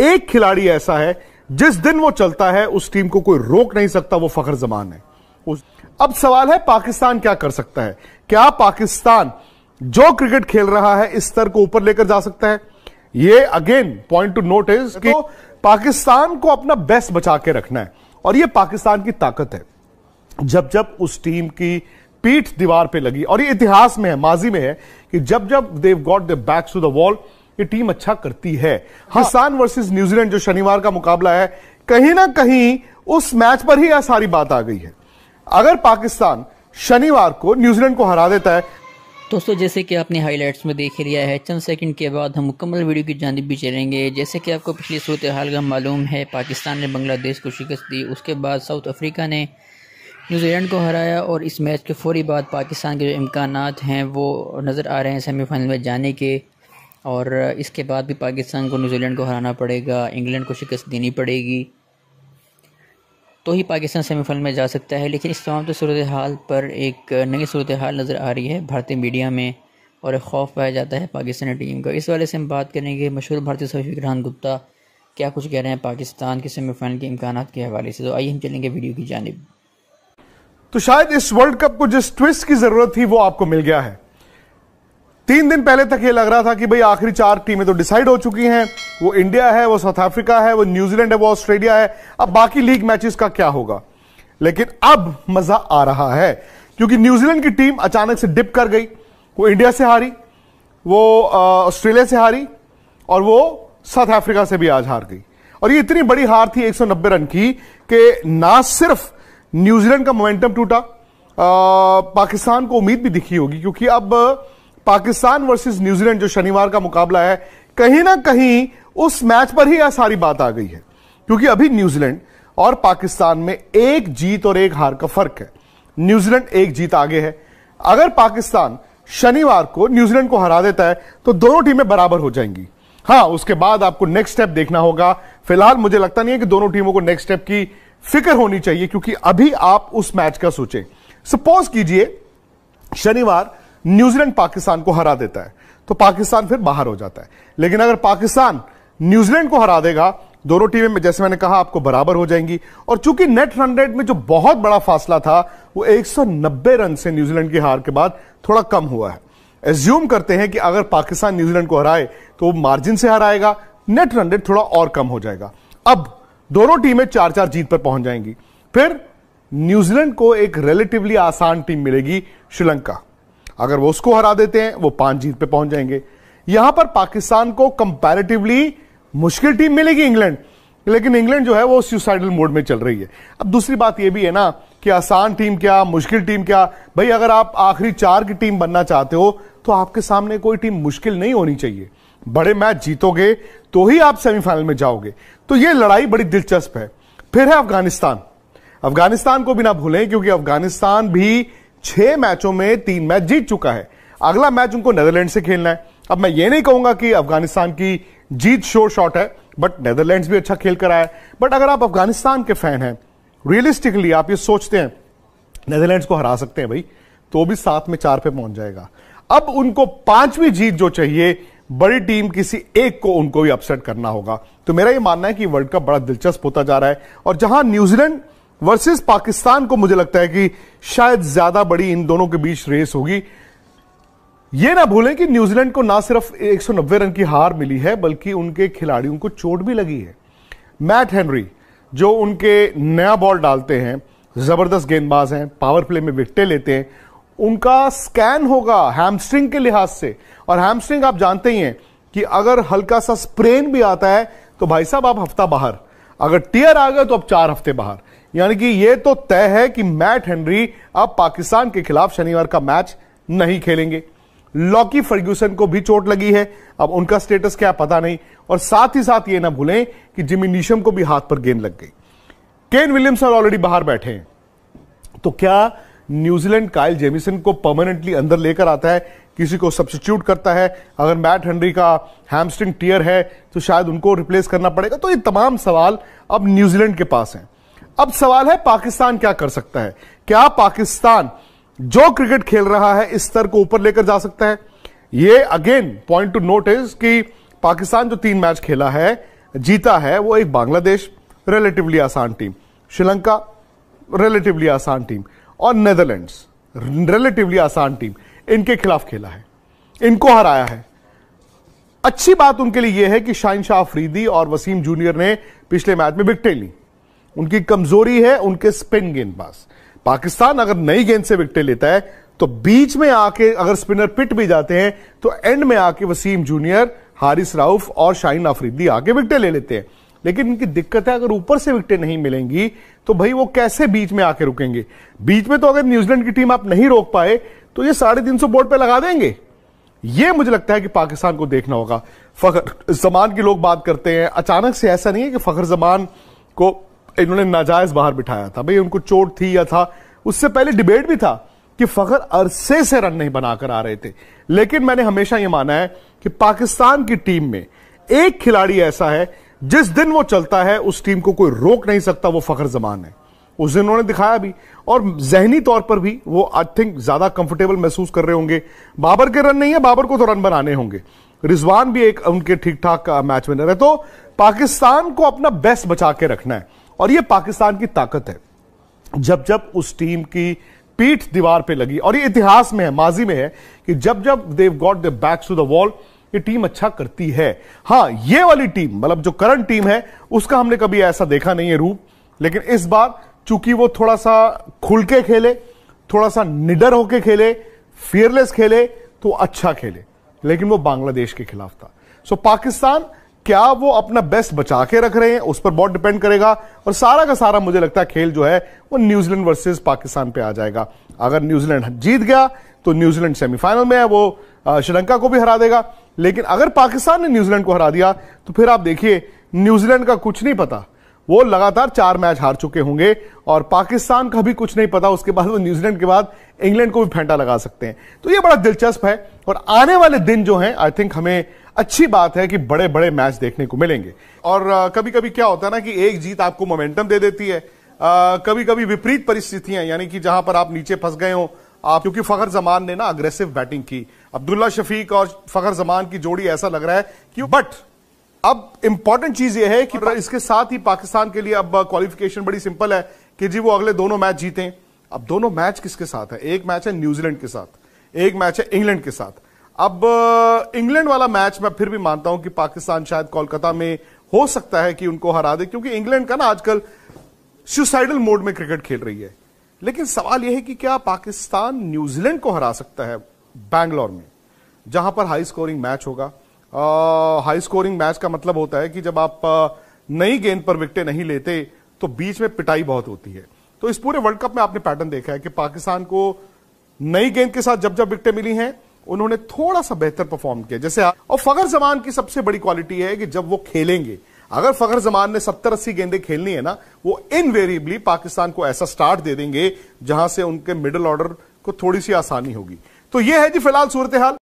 एक खिलाड़ी ऐसा है जिस दिन वो चलता है उस टीम को कोई रोक नहीं सकता वो फखर जमान है उस... अब सवाल है पाकिस्तान क्या कर सकता है क्या पाकिस्तान जो क्रिकेट खेल रहा है इस स्तर को ऊपर लेकर जा सकता है ये again point to note is कि पाकिस्तान को अपना बेस्ट बचा के रखना है और ये पाकिस्तान की ताकत है जब जब उस टीम की पीठ दीवार पे लगी और ये इतिहास में है माजी में है कि जब जब they've got the backs to the wall ये टीम अच्छा करती है हाँ। हिसान वर्सेस न्यूजीलैंड जो शनिवार का मुकाबला है कहीं ना कहीं उस मैच पर ही यह सारी बात आ गई है अगर पाकिस्तान शनिवार को न्यूजीलैंड को हरा देता है दोस्तों जैसे कि आपने हाइलाइट्स में देख लिया है चंद सेकंड के बाद हम मुकम्मल वीडियो की जानब भी चलेंगे जैसे कि आपको पिछली सूरत हाल का मालूम है पाकिस्तान ने बांग्लादेश को शिकस्त दी उसके बाद साउथ अफ्रीका ने न्यूजीलैंड को हराया और इस मैच के फौरी बाद पाकिस्तान के जो इम्कान हैं वो नज़र आ रहे हैं सेमीफाइनल में जाने के और इसके बाद भी पाकिस्तान को न्यूजीलैंड को हराना पड़ेगा इंग्लैंड को शिकस्त देनी पड़ेगी तो ही पाकिस्तान सेमीफाइनल में जा सकता है लेकिन इस तमाम तो सूरत हाल पर एक नई सूरत हाल नज़र आ रही है भारतीय मीडिया में और एक खौफ पाया जाता है पाकिस्तानी टीम का इस वाले से हम बात करेंगे मशहूर भारतीय सफी रहान गुप्ता क्या कुछ कह रहे हैं पाकिस्तान के सेमीफाइनल के इम्कान के हवाले से तो आइए हम चलेंगे वीडियो की जानब तो शायद इस वर्ल्ड कप को जिस ट्विस्ट की ज़रूरत थी वो आपको मिल गया है तीन दिन पहले तक ये लग रहा था कि भाई आखिरी चार टीमें तो डिसाइड हो चुकी हैं वो इंडिया है वो साउथ अफ्रीका है वो न्यूजीलैंड है वो ऑस्ट्रेलिया है अब बाकी लीग मैचेस का क्या होगा लेकिन अब मजा आ रहा है क्योंकि न्यूजीलैंड की टीम अचानक से डिप कर गई वो इंडिया से हारी वो ऑस्ट्रेलिया से हारी और वो साउथ अफ्रीका से भी आज हार गई और ये इतनी बड़ी हार थी 190 रन की कि ना सिर्फ न्यूजीलैंड का मोमेंटम टूटा पाकिस्तान को उम्मीद भी दिखी होगी क्योंकि अब पाकिस्तान वर्सेस न्यूजीलैंड जो शनिवार का मुकाबला है कहीं ना कहीं उस मैच पर ही यह सारी बात आ गई है क्योंकि अभी न्यूजीलैंड और पाकिस्तान में एक जीत और एक हार का फर्क है न्यूजीलैंड एक जीत आगे है अगर पाकिस्तान शनिवार को न्यूजीलैंड को हरा देता है तो दोनों टीमें बराबर हो जाएंगी हाँ उसके बाद आपको नेक्स्ट स्टेप देखना होगा फिलहाल मुझे लगता नहीं है कि दोनों टीमों को नेक्स्ट स्टेप की फिक्र होनी चाहिए क्योंकि अभी आप उस मैच का सोचें सपोज कीजिए शनिवार न्यूजीलैंड पाकिस्तान को हरा देता है तो पाकिस्तान फिर बाहर हो जाता है लेकिन अगर पाकिस्तान न्यूजीलैंड को हरा देगा दोनों टीमें में जैसे मैंने कहा आपको बराबर हो जाएंगी और चूंकि नेट रन रेट में जो बहुत बड़ा फासला था वो 190 रन से न्यूजीलैंड की हार के बाद थोड़ा कम हुआ है एज्यूम करते हैं कि अगर पाकिस्तान न्यूजीलैंड को हराए तो वो मार्जिन से हराएगा नेट रन रेट थोड़ा और कम हो जाएगा अब दोनों टीमें चार चार जीत पर पहुंच जाएंगी फिर न्यूजीलैंड को एक रिलेटिवली आसान टीम मिलेगी श्रीलंका अगर वो उसको हरा देते हैं वो पांच जीत पे पहुंच जाएंगे यहां पर पाकिस्तान को कंपैरेटिवली मुश्किल टीम मिलेगी इंग्लैंड लेकिन इंग्लैंड जो है वो सुसाइडल मोड में चल रही है अब दूसरी बात ये भी है ना कि आसान टीम क्या मुश्किल टीम क्या भाई अगर आप आखिरी चार की टीम बनना चाहते हो तो आपके सामने कोई टीम मुश्किल नहीं होनी चाहिए बड़े मैच जीतोगे तो ही आप सेमीफाइनल में जाओगे तो ये लड़ाई बड़ी दिलचस्प है फिर है अफगानिस्तान अफगानिस्तान को भी ना भूलें क्योंकि अफगानिस्तान भी छह मैचों में तीन मैच जीत चुका है अगला मैच उनको नेदरलैंड से खेलना है अब मैं ये नहीं कहूंगा कि अफगानिस्तान की जीत शोर शॉट है बट नेदरलैंड भी अच्छा खेल कर आया बट अगर आप अफगानिस्तान के फैन हैं रियलिस्टिकली आप ये सोचते हैं नेदरलैंड को हरा सकते हैं भाई तो भी सात में चार पे पहुंच जाएगा अब उनको पांचवी जीत जो चाहिए बड़ी टीम किसी एक को उनको भी अपसेट करना होगा तो मेरा ये मानना है कि वर्ल्ड कप बड़ा दिलचस्प होता जा रहा है और जहां न्यूजीलैंड वर्सेस पाकिस्तान को मुझे लगता है कि शायद ज्यादा बड़ी इन दोनों के बीच रेस होगी यह ना भूलें कि न्यूजीलैंड को ना सिर्फ 190 रन की हार मिली है बल्कि उनके खिलाड़ियों को चोट भी लगी है मैट हेनरी जो उनके नया बॉल डालते हैं जबरदस्त गेंदबाज हैं पावर प्ले में विकटे लेते हैं उनका स्कैन होगा हैमस्ट्रिंग के लिहाज से और हैमस्ट्रिंग आप जानते ही हैं कि अगर हल्का सा स्प्रेन भी आता है तो भाई साहब आप हफ्ता बाहर अगर टीयर आ गए तो आप चार हफ्ते बाहर यानी कि यह तो तय है कि मैट हेनरी अब पाकिस्तान के खिलाफ शनिवार का मैच नहीं खेलेंगे लॉकी फर्ग्यूसन को भी चोट लगी है अब उनका स्टेटस क्या पता नहीं और साथ ही साथ ये ना भूलें कि जिमी नीशम को भी हाथ पर गेंद लग गई केन विलियम्स और ऑलरेडी बाहर बैठे हैं तो क्या न्यूजीलैंड काइल जेमिसन को परमानेंटली अंदर लेकर आता है किसी को सब्सिट्यूट करता है अगर मैट हेनरी का हैमस्ट्रिंग टीयर है तो शायद उनको रिप्लेस करना पड़ेगा तो ये तमाम सवाल अब न्यूजीलैंड के पास हैं अब सवाल है पाकिस्तान क्या कर सकता है क्या पाकिस्तान जो क्रिकेट खेल रहा है इस स्तर को ऊपर लेकर जा सकता है ये again point to note is कि पाकिस्तान जो तीन मैच खेला है जीता है वो एक बांग्लादेश रिलेटिवली आसान टीम श्रीलंका रिलेटिवली आसान टीम और नेदरलैंड्स रिलेटिवली आसान टीम इनके खिलाफ खेला है इनको हराया है अच्छी बात उनके लिए यह है कि शाहिन शाह अफरीदी और वसीम जूनियर ने पिछले मैच में विकटें ली उनकी कमजोरी है उनके स्पिन गेंदबाज पाकिस्तान अगर नई गेंद से विकटे लेता है तो बीच में आके अगर स्पिनर पिट भी जाते हैं तो एंड में आके वसीम जूनियर हारिस राउफ और शाहीन आफरीदी आके विकटे ले लेते हैं लेकिन इनकी दिक्कत है अगर ऊपर से विकटे नहीं मिलेंगी तो भाई वो कैसे बीच में आके रुकेंगे बीच में तो अगर न्यूजीलैंड की टीम आप नहीं रोक पाए तो ये साढ़े तीन सौ बोर्ड पर लगा देंगे ये मुझे लगता है कि पाकिस्तान को देखना होगा फखर जमान की लोग बात करते हैं अचानक से ऐसा नहीं है कि फखर जमान को इन्होंने नाजायज बाहर बिठाया था भाई उनको चोट थी या था उससे पहले डिबेट भी था कि फखर अरसे से रन नहीं बनाकर आ रहे थे लेकिन मैंने हमेशा यह माना है कि पाकिस्तान की टीम में एक खिलाड़ी ऐसा है जिस दिन वो चलता है उस टीम को कोई रोक नहीं सकता वो फखर जमान है उस दिन उन्होंने दिखाया भी और जहनी तौर पर भी वो आई थिंक ज्यादा कंफर्टेबल महसूस कर रहे होंगे बाबर के रन नहीं है बाबर को तो रन बनाने होंगे रिजवान भी एक उनके ठीक ठाक मैच में रहे तो पाकिस्तान को अपना बेस्ट बचा के रखना है और ये पाकिस्तान की ताकत है जब जब उस टीम की पीठ दीवार पे लगी और ये इतिहास में है माजी में है कि जब जब they've got the backs to the wall ये टीम अच्छा करती है हाँ ये वाली टीम मतलब जो करंट टीम है उसका हमने कभी ऐसा देखा नहीं है रूप लेकिन इस बार चूंकि वो थोड़ा सा खुल के खेले थोड़ा सा निडर होके खेले फियरलेस खेले तो अच्छा खेले लेकिन वो बांग्लादेश के खिलाफ था सो पाकिस्तान क्या वो अपना बेस्ट बचा के रख रहे हैं उस पर बहुत डिपेंड करेगा और सारा का सारा मुझे लगता है खेल जो है वो न्यूजीलैंड वर्सेस पाकिस्तान पे आ जाएगा अगर न्यूजीलैंड जीत गया तो न्यूजीलैंड सेमीफाइनल में है वो श्रीलंका को भी हरा देगा लेकिन अगर पाकिस्तान ने न्यूजीलैंड को हरा दिया तो फिर आप देखिए न्यूजीलैंड का कुछ नहीं पता वो लगातार चार मैच हार चुके होंगे और पाकिस्तान का भी कुछ नहीं पता उसके बाद वो न्यूजीलैंड के बाद इंग्लैंड को भी फेंटा लगा सकते हैं तो ये बड़ा दिलचस्प है और आने वाले दिन जो हैं आई थिंक हमें अच्छी बात है कि बड़े बड़े मैच देखने को मिलेंगे और कभी कभी क्या होता है ना कि एक जीत आपको मोमेंटम दे देती है आ, कभी कभी विपरीत परिस्थितियां यानी कि जहां पर आप नीचे फंस गए हो आप क्योंकि फखर जमान ने ना अग्रेसिव बैटिंग की अब्दुल्ला शफीक और फखर जमान की जोड़ी ऐसा लग रहा है कि बट अब इंपॉर्टेंट चीज यह है कि इसके साथ ही पाकिस्तान के लिए अब क्वालिफिकेशन बड़ी सिंपल है कि जी वो अगले दोनों मैच जीतें अब दोनों मैच किसके साथ है एक मैच है न्यूजीलैंड के साथ एक मैच है इंग्लैंड के साथ अब इंग्लैंड वाला मैच मैं फिर भी मानता हूं कि पाकिस्तान शायद कोलकाता में हो सकता है कि उनको हरा दे क्योंकि इंग्लैंड का ना आजकल सुसाइडल मोड में क्रिकेट खेल रही है लेकिन सवाल यह है कि क्या पाकिस्तान न्यूजीलैंड को हरा सकता है बैंगलोर में जहां पर हाई स्कोरिंग मैच होगा हाई स्कोरिंग मैच का मतलब होता है कि जब आप नई गेंद पर विकटें नहीं लेते तो बीच में पिटाई बहुत होती है तो इस पूरे वर्ल्ड कप में आपने पैटर्न देखा है कि पाकिस्तान को नई गेंद के साथ जब जब विकटें मिली हैं उन्होंने थोड़ा सा बेहतर परफॉर्म किया जैसे और फखर जमान की सबसे बड़ी क्वालिटी है कि जब वो खेलेंगे अगर फखर जमान ने सत्तर अस्सी गेंदे खेलनी है ना वो इनवेरिएबली पाकिस्तान को ऐसा स्टार्ट दे देंगे जहां से उनके मिडिल ऑर्डर को थोड़ी सी आसानी होगी तो ये है जी फिलहाल सूरत हाल